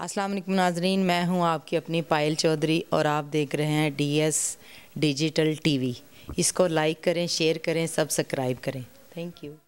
अस्सलाम वालेकुम नाजरीन मैं हूं आपकी अपनी पायल चौधरी और आप देख रहे हैं डीएस डिजिटल टीवी इसको लाइक करें शेयर करें सब्सक्राइब करें थैंक यू